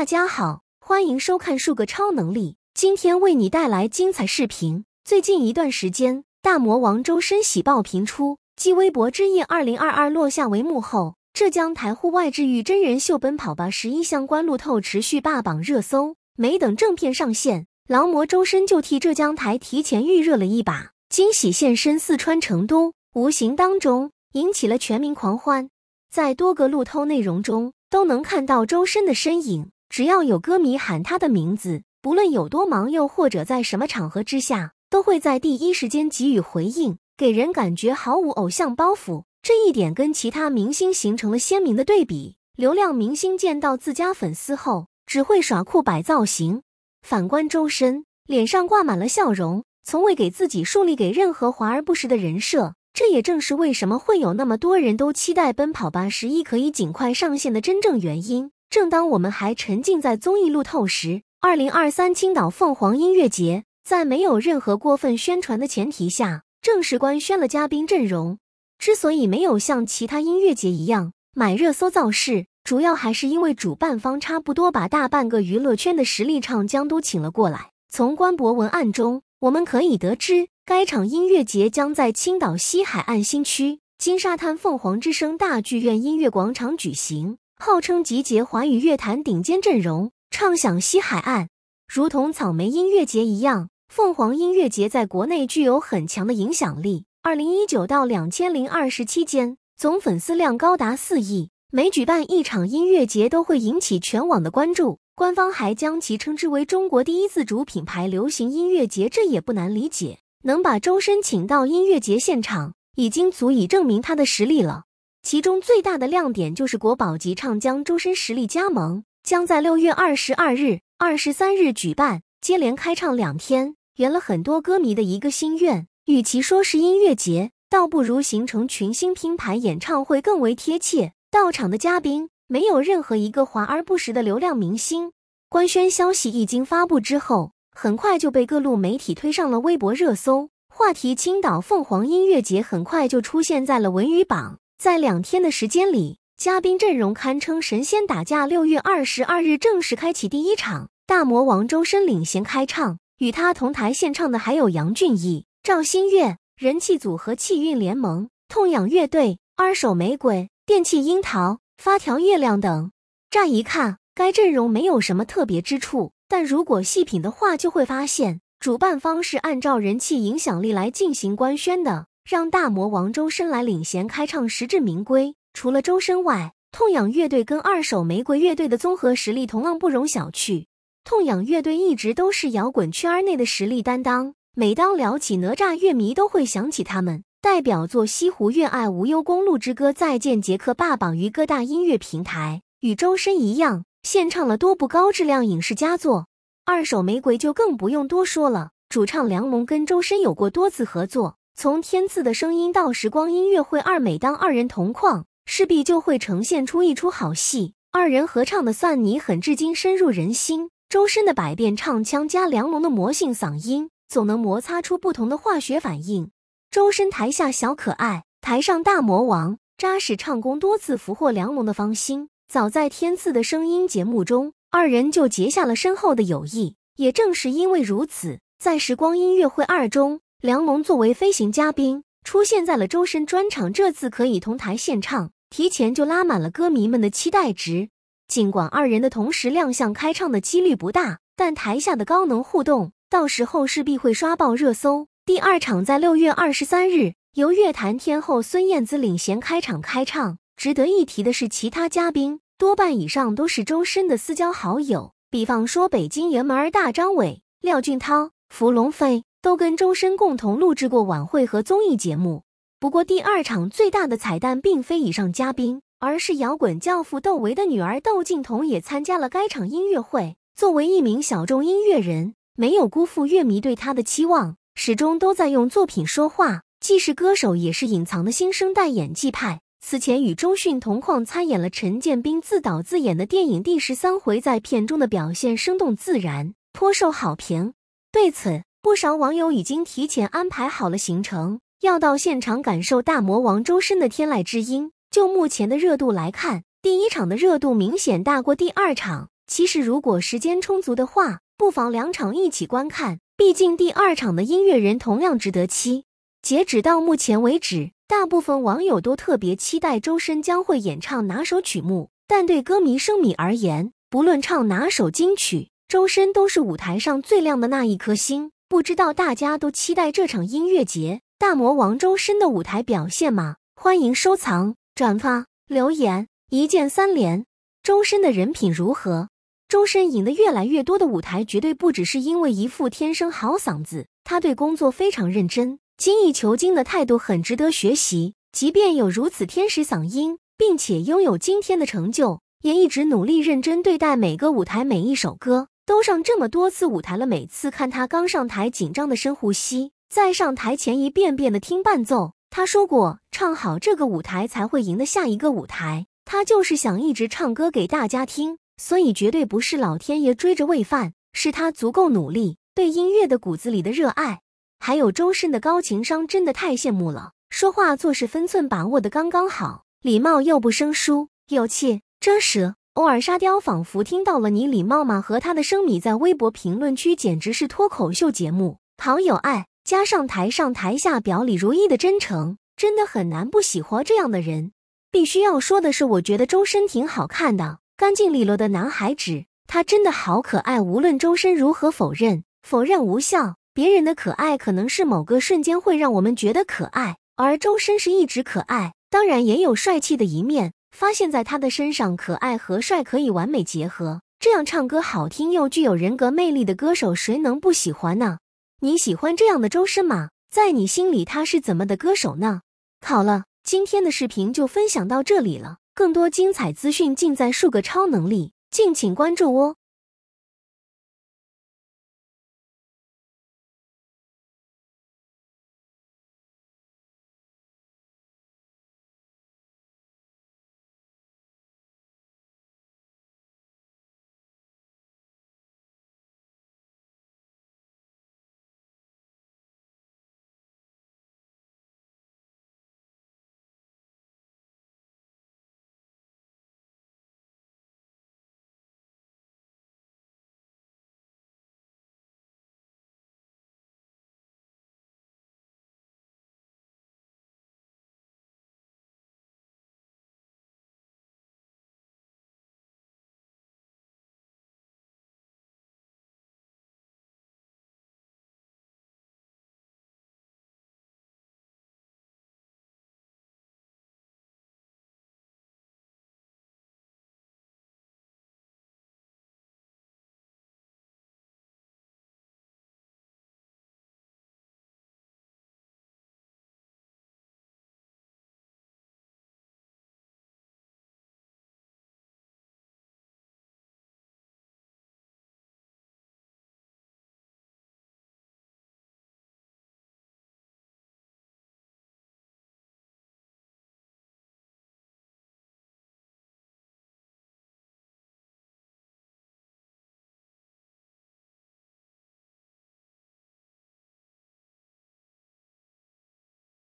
大家好，欢迎收看数个超能力。今天为你带来精彩视频。最近一段时间，大魔王周深喜报频出。继微博之夜二零二二落下帷幕后，浙江台户外治愈真人秀《奔跑吧》十一相关路透持续霸榜热搜。没等正片上线，劳模周深就替浙江台提前预热了一把，惊喜现身四川成都，无形当中引起了全民狂欢。在多个路透内容中，都能看到周深的身影。只要有歌迷喊他的名字，不论有多忙，又或者在什么场合之下，都会在第一时间给予回应，给人感觉毫无偶像包袱。这一点跟其他明星形成了鲜明的对比。流量明星见到自家粉丝后，只会耍酷摆造型；反观周深，脸上挂满了笑容，从未给自己树立给任何华而不实的人设。这也正是为什么会有那么多人都期待《奔跑吧，十一》可以尽快上线的真正原因。正当我们还沉浸在综艺路透时，二零二三青岛凤凰音乐节在没有任何过分宣传的前提下，正式官宣了嘉宾阵容。之所以没有像其他音乐节一样买热搜造势，主要还是因为主办方差不多把大半个娱乐圈的实力唱将都请了过来。从官博文案中，我们可以得知，该场音乐节将在青岛西海岸新区金沙滩凤凰之声大剧院音乐广场举行。号称集结华语乐坛顶尖阵容，唱响西海岸，如同草莓音乐节一样。凤凰音乐节在国内具有很强的影响力。二零一九到两千零二十期间，总粉丝量高达四亿。每举办一场音乐节都会引起全网的关注。官方还将其称之为“中国第一自主品牌流行音乐节”，这也不难理解。能把周深请到音乐节现场，已经足以证明他的实力了。其中最大的亮点就是国宝级唱将周深实力加盟，将在六月二十二日、二十三日举办，接连开唱两天，圆了很多歌迷的一个心愿。与其说是音乐节，倒不如形成群星拼盘演唱会更为贴切。到场的嘉宾没有任何一个华而不实的流量明星。官宣消息一经发布之后，很快就被各路媒体推上了微博热搜，话题“青岛凤凰音乐节”很快就出现在了文娱榜。在两天的时间里，嘉宾阵容堪称神仙打架。六月二十二日正式开启第一场，大魔王周深领衔开唱，与他同台献唱的还有杨俊毅、赵新月、人气组合气运联盟、痛仰乐队、二手玫瑰、电气樱桃、发条月亮等。乍一看，该阵容没有什么特别之处，但如果细品的话，就会发现主办方是按照人气影响力来进行官宣的。让大魔王周深来领衔开唱，实至名归。除了周深外，痛痒乐队跟二手玫瑰乐队的综合实力同样不容小觑。痛痒乐队一直都是摇滚圈内的实力担当，每当聊起哪吒，乐迷都会想起他们代表作《西湖月爱无忧》《公路之歌》《再见杰克》霸榜于各大音乐平台。与周深一样，献唱了多部高质量影视佳作。二手玫瑰就更不用多说了，主唱梁龙跟周深有过多次合作。从天赐的声音到时光音乐会二，每当二人同框，势必就会呈现出一出好戏。二人合唱的《算你狠》至今深入人心。周深的百变唱腔加梁龙的魔性嗓音，总能摩擦出不同的化学反应。周深台下小可爱，台上大魔王，扎实唱功多次俘获梁龙的芳心。早在《天赐的声音》节目中，二人就结下了深厚的友谊。也正是因为如此，在时光音乐会二中。梁龙作为飞行嘉宾出现在了周深专场，这次可以同台献唱，提前就拉满了歌迷们的期待值。尽管二人的同时亮相开唱的几率不大，但台下的高能互动，到时候势必会刷爆热搜。第二场在六月二十三日，由乐坛天后孙燕姿领衔开场开唱。值得一提的是，其他嘉宾多半以上都是周深的私交好友，比方说北京爷们儿大张伟、廖俊涛、符龙飞。都跟周深共同录制过晚会和综艺节目。不过，第二场最大的彩蛋并非以上嘉宾，而是摇滚教父窦唯的女儿窦靖童也参加了该场音乐会。作为一名小众音乐人，没有辜负乐迷对他的期望，始终都在用作品说话，既是歌手，也是隐藏的新生代演技派。此前与周迅同框参演了陈建斌自导自演的电影《第十三回》，在片中的表现生动自然，颇受好评。对此，不少网友已经提前安排好了行程，要到现场感受大魔王周深的天籁之音。就目前的热度来看，第一场的热度明显大过第二场。其实，如果时间充足的话，不妨两场一起观看，毕竟第二场的音乐人同样值得期。截止到目前为止，大部分网友都特别期待周深将会演唱哪首曲目。但对歌迷、生米而言，不论唱哪首金曲，周深都是舞台上最亮的那一颗星。不知道大家都期待这场音乐节大魔王周深的舞台表现吗？欢迎收藏、转发、留言，一键三连。周深的人品如何？周深赢得越来越多的舞台，绝对不只是因为一副天生好嗓子，他对工作非常认真，精益求精的态度很值得学习。即便有如此天使嗓音，并且拥有今天的成就，也一直努力认真对待每个舞台、每一首歌。都上这么多次舞台了，每次看他刚上台紧张的深呼吸，在上台前一遍遍的听伴奏。他说过，唱好这个舞台才会赢得下一个舞台。他就是想一直唱歌给大家听，所以绝对不是老天爷追着喂饭，是他足够努力，对音乐的骨子里的热爱，还有周深的高情商，真的太羡慕了。说话做事分寸把握的刚刚好，礼貌又不生疏，有气真实。偶尔沙雕，仿佛听到了你礼貌吗？和他的生米在微博评论区简直是脱口秀节目，好有爱，加上台上台下表里如一的真诚，真的很难不喜欢这样的人。必须要说的是，我觉得周深挺好看的，干净利落的男孩纸，他真的好可爱。无论周深如何否认，否认无效，别人的可爱可能是某个瞬间会让我们觉得可爱，而周深是一直可爱，当然也有帅气的一面。发现，在他的身上，可爱和帅可以完美结合。这样唱歌好听又具有人格魅力的歌手，谁能不喜欢呢？你喜欢这样的周深吗？在你心里，他是怎么的歌手呢？好了，今天的视频就分享到这里了。更多精彩资讯尽在数个超能力，敬请关注哦。